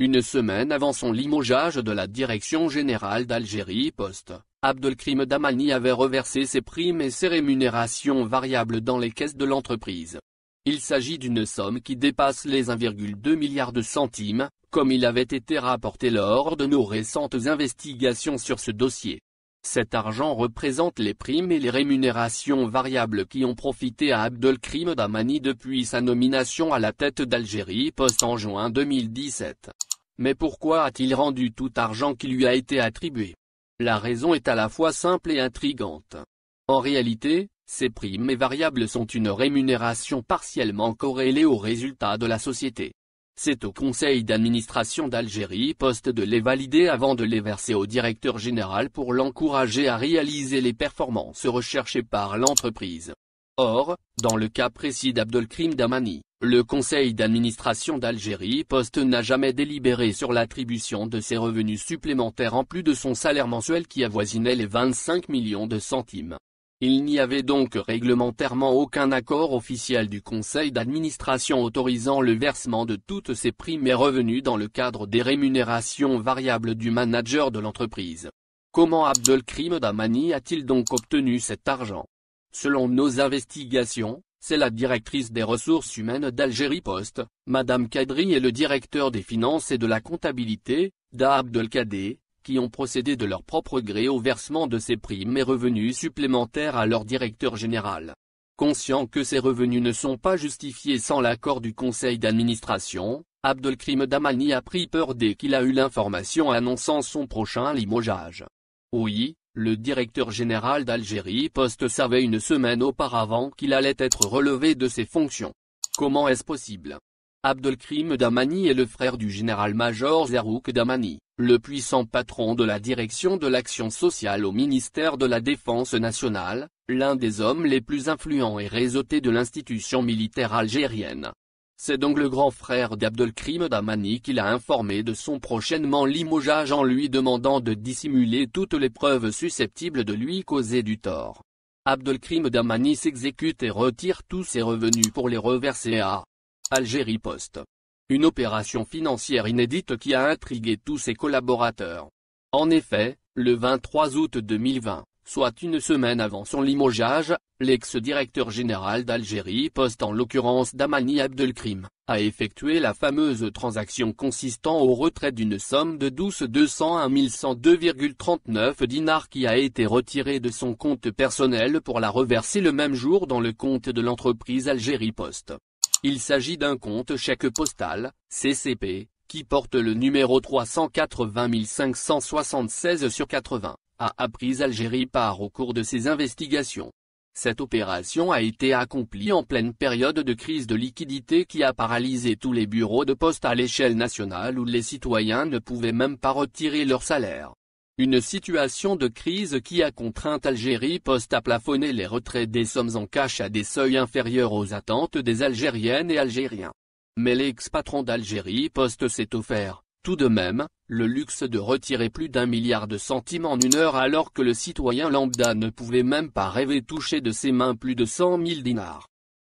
Une semaine avant son limogeage de la direction générale d'Algérie Poste, Abdelkrim Damani avait reversé ses primes et ses rémunérations variables dans les caisses de l'entreprise. Il s'agit d'une somme qui dépasse les 1,2 milliard de centimes, comme il avait été rapporté lors de nos récentes investigations sur ce dossier. Cet argent représente les primes et les rémunérations variables qui ont profité à Abdelkrim Damani depuis sa nomination à la tête d'Algérie Post en juin 2017. Mais pourquoi a-t-il rendu tout argent qui lui a été attribué La raison est à la fois simple et intrigante. En réalité, ces primes et variables sont une rémunération partiellement corrélée aux résultats de la société. C'est au conseil d'administration d'Algérie Poste de les valider avant de les verser au directeur général pour l'encourager à réaliser les performances recherchées par l'entreprise. Or, dans le cas précis d'Abdelkrim Damani, le conseil d'administration d'Algérie Poste n'a jamais délibéré sur l'attribution de ses revenus supplémentaires en plus de son salaire mensuel qui avoisinait les 25 millions de centimes. Il n'y avait donc réglementairement aucun accord officiel du conseil d'administration autorisant le versement de toutes ces primes et revenus dans le cadre des rémunérations variables du manager de l'entreprise. Comment Abdelkrim Damani a-t-il donc obtenu cet argent Selon nos investigations, c'est la directrice des ressources humaines d'Algérie Poste, Madame Kadri et le directeur des finances et de la comptabilité, Da qui ont procédé de leur propre gré au versement de ces primes et revenus supplémentaires à leur directeur général. Conscient que ces revenus ne sont pas justifiés sans l'accord du conseil d'administration, Abdelkrim Damani a pris peur dès qu'il a eu l'information annonçant son prochain limogeage. Oui, le directeur général d'Algérie Poste savait une semaine auparavant qu'il allait être relevé de ses fonctions. Comment est-ce possible Abdelkrim Damani est le frère du général-major Zarouk Damani, le puissant patron de la direction de l'action sociale au ministère de la Défense nationale, l'un des hommes les plus influents et réseautés de l'institution militaire algérienne. C'est donc le grand frère d'Abdelkrim Damani qui l'a informé de son prochainement limogeage en lui demandant de dissimuler toutes les preuves susceptibles de lui causer du tort. Abdelkrim Damani s'exécute et retire tous ses revenus pour les reverser à Algérie Post. Une opération financière inédite qui a intrigué tous ses collaborateurs. En effet, le 23 août 2020, soit une semaine avant son limogeage, l'ex-directeur général d'Algérie Post en l'occurrence Damani Abdelkrim, a effectué la fameuse transaction consistant au retrait d'une somme de 12 201 102,39 dinars qui a été retirée de son compte personnel pour la reverser le même jour dans le compte de l'entreprise Algérie Poste. Il s'agit d'un compte chèque postal, CCP, qui porte le numéro 380 576 sur 80, a appris Algérie par au cours de ses investigations. Cette opération a été accomplie en pleine période de crise de liquidité qui a paralysé tous les bureaux de poste à l'échelle nationale où les citoyens ne pouvaient même pas retirer leur salaire. Une situation de crise qui a contraint Algérie Poste à plafonner les retraits des sommes en cash à des seuils inférieurs aux attentes des Algériennes et Algériens. Mais l'ex-patron d'Algérie Poste s'est offert, tout de même, le luxe de retirer plus d'un milliard de centimes en une heure alors que le citoyen lambda ne pouvait même pas rêver toucher de ses mains plus de 100 000 dinars.